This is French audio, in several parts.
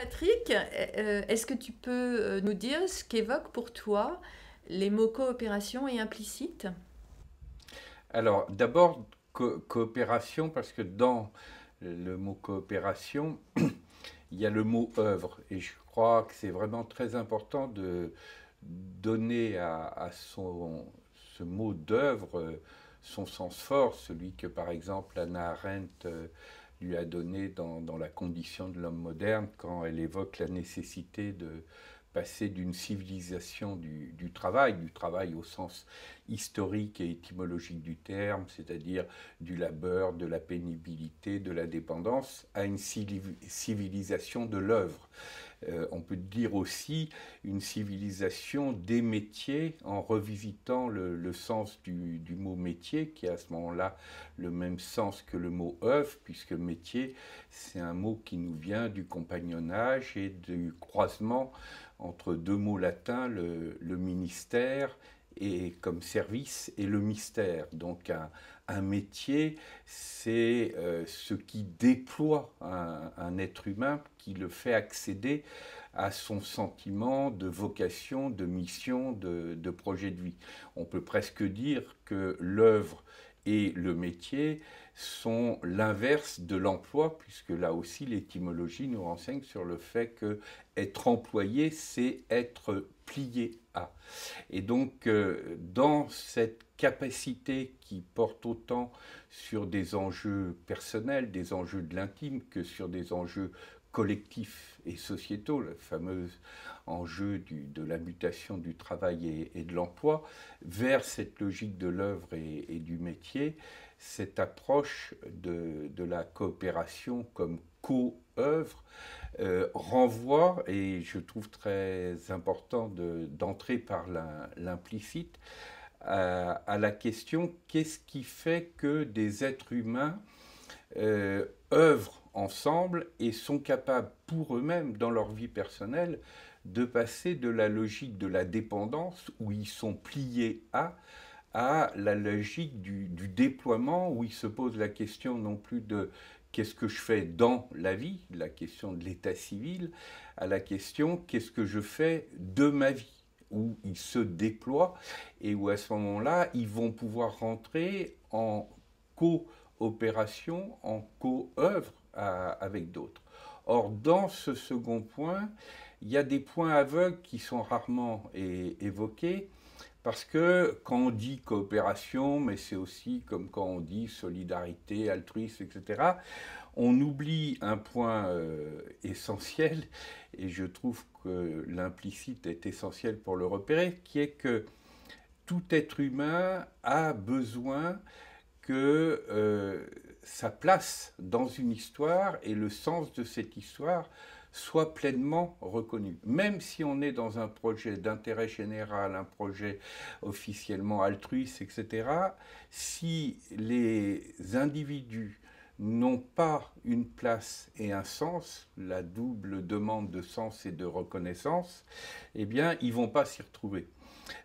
Patrick, euh, euh, est-ce que tu peux euh, nous dire ce qu'évoquent pour toi les mots coopération et implicite Alors, d'abord, coopération, parce que dans le mot coopération, il y a le mot œuvre. Et je crois que c'est vraiment très important de donner à, ce mot d'œuvre son sens fort, celui que par exemple Anna Arendt lui a donné dans, la condition de l'homme moderne quand elle évoque la nécessité de passer d'une civilisation du, du, travail, du travail au sens historique et étymologique du terme, c'est-à-dire du labeur, de la pénibilité, de la dépendance, à une civilisation de l'œuvre. Euh, on peut dire aussi une civilisation des métiers en revisitant le, sens du, mot métier, qui à ce moment-là le même sens que le mot œuvre, puisque métier, c'est un mot qui nous vient du compagnonnage et du croisement entre deux mots latins, le, le ministère et comme service et le mystère. Donc un, métier, c'est euh, ce qui déploie un, être humain, qui le fait accéder à son sentiment de vocation, de mission, de, de projet de vie. On peut presque dire que l'œuvre et le métier sont l'inverse de l'emploi, puisque là aussi l'étymologie nous renseigne sur le fait que être employé, c'est être plié à. Et donc euh, dans cette capacité qui porte autant sur des enjeux personnels, des enjeux de l'intime que sur des enjeux collectifs et sociétaux, le fameux enjeu de la mutation du travail et, de l'emploi, vers cette logique de l'œuvre et, du métier, cette approche de, la coopération comme co-œuvre euh, renvoie, et je trouve très important d'entrer par l'implicite, à, la question qu'est-ce qui fait que des êtres humains euh, œuvrent ensemble et sont capables pour eux-mêmes, dans leur vie personnelle, de passer de la logique de la dépendance, où ils sont pliés à, à la logique du, déploiement, où ils se posent la question non plus de qu'est-ce que je fais dans la vie, la question de l'état civil, à la question qu'est-ce que je fais de ma vie où ils se déploient et où à ce moment-là, ils vont pouvoir rentrer en coopération, en co-œuvre avec d'autres. Or, dans ce second point, il y a des points aveugles qui sont rarement évoqués, parce que quand on dit coopération, mais c'est aussi comme quand on dit solidarité, altruisme, etc., on oublie un point euh, essentiel, et je trouve que l'implicite est essentiel pour le repérer, qui est que tout être humain a besoin que euh, sa place dans une histoire et le sens de cette histoire soit pleinement reconnu. Même si on est dans un projet d'intérêt général, un projet officiellement altruiste, etc., si les individus n'ont pas une place et un sens, la double demande de sens et de reconnaissance, eh bien, ils vont pas s'y retrouver.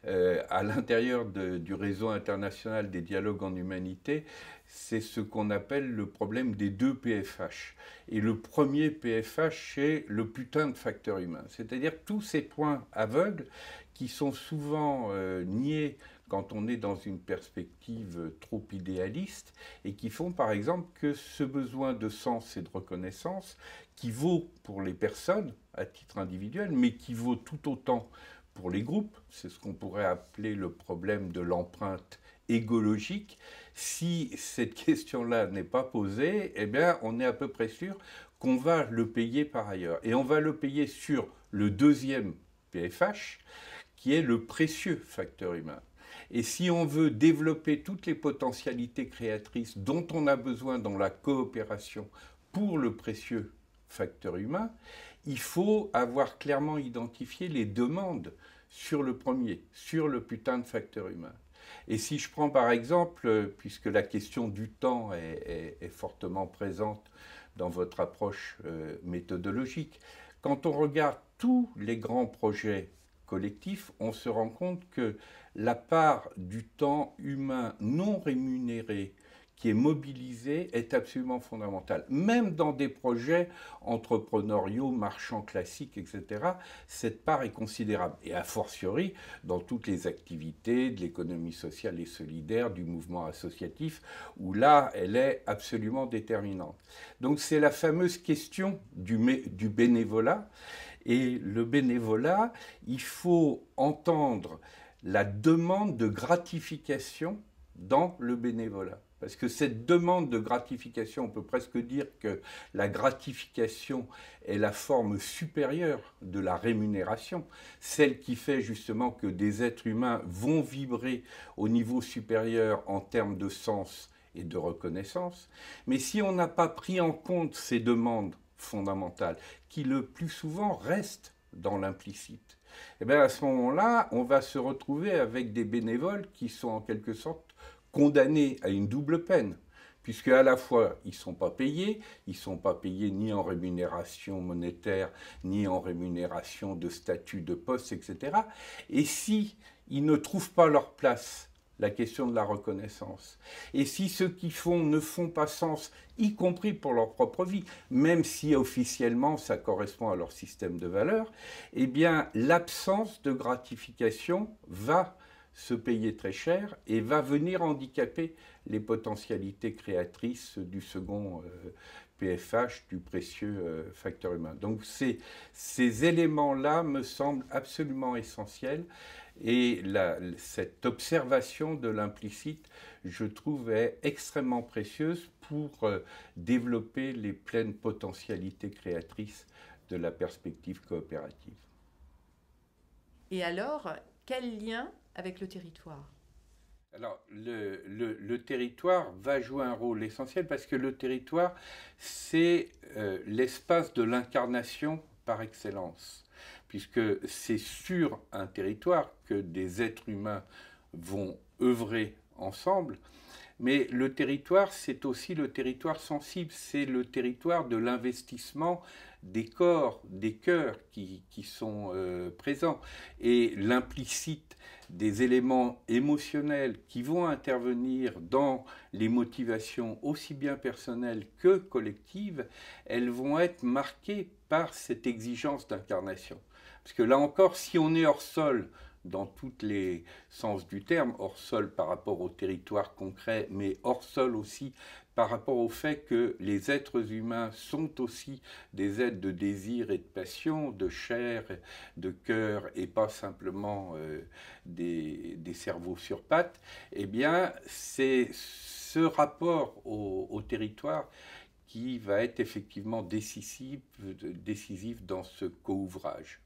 Euh, à l'intérieur du réseau international des dialogues en humanité, c'est ce qu'on appelle le problème des deux PFH. Et le premier PFH, c'est le putain de facteur humain, c'est-à-dire tous ces points aveugles qui sont souvent euh, niés quand on est dans une perspective trop idéaliste et qui font par exemple que ce besoin de sens et de reconnaissance qui vaut pour les personnes à titre individuel mais qui vaut tout autant pour les groupes. C'est ce qu'on pourrait appeler le problème de l'empreinte écologique. Si cette question-là n'est pas posée, eh bien, on est à peu près sûr qu'on va le payer par ailleurs. Et on va le payer sur le deuxième PFH, qui est le précieux facteur humain. Et si on veut développer toutes les potentialités créatrices dont on a besoin dans la coopération pour le précieux facteur humain, il faut avoir clairement identifié les demandes sur le premier, sur le putain de facteur humain. Et si je prends par exemple, euh, puisque la question du temps est, fortement présente dans votre approche euh, méthodologique, quand on regarde tous les grands projets collectifs, on se rend compte que la part du temps humain non rémunéré qui est mobilisé est absolument fondamental. Même dans des projets entrepreneuriaux, marchands classiques, etc., cette part est considérable. Et a fortiori, dans toutes les activités de l'économie sociale et solidaire, du mouvement associatif, où là, elle est absolument déterminante. Donc c'est la fameuse question du, du bénévolat. Et le bénévolat, il faut entendre la demande de gratification dans le bénévolat. Parce que cette demande de gratification, on peut presque dire que la gratification est la forme supérieure de la rémunération, celle qui fait justement que des êtres humains vont vibrer au niveau supérieur en termes de sens et de reconnaissance. Mais si on n'a pas pris en compte ces demandes fondamentales, qui le plus souvent restent dans l'implicite, eh bien à ce moment-là, on va se retrouver avec des bénévoles qui sont en quelque sorte condamnés à une double peine, puisque à la fois ils ne sont pas payés, ils ne sont pas payés ni en rémunération monétaire, ni en rémunération de statut de poste, etc. Et si ils ne trouvent pas leur place, la question de la reconnaissance. Et si ceux qui font ne font pas sens, y compris pour leur propre vie, même si officiellement ça correspond à leur système de valeur, eh bien l'absence de gratification va se payer très cher et va venir handicaper les potentialités créatrices du second PFH, euh, du précieux euh, facteur humain. Donc ces, ces éléments-là me semblent absolument essentiels et cette observation de l'implicite, je trouve, est extrêmement précieuse pour euh, développer les pleines potentialités créatrices de la perspective coopérative. Et alors, quel lien avec le territoire alors, le, territoire va jouer un rôle essentiel parce que le territoire, c'est euh, l'espace de l'incarnation par excellence, puisque c'est sur un territoire que des êtres humains vont œuvrer ensemble. Mais le territoire, c'est aussi le territoire sensible, c'est le territoire de l'investissement des corps, des cœurs qui, sont euh, présents. Et l'implicite des éléments émotionnels qui vont intervenir dans les motivations aussi bien personnelles que collectives, elles vont être marquées par cette exigence d'incarnation. Parce que là encore, si on est hors sol dans tous les sens du terme, hors sol par rapport au territoire concret, mais hors sol aussi par rapport au fait que les êtres humains sont aussi des êtres de désir et de passion, de chair, de cœur, et pas simplement euh, des, cerveaux sur pattes, eh bien, c'est ce rapport au, territoire qui va être effectivement décisif, décisif dans ce co-ouvrage.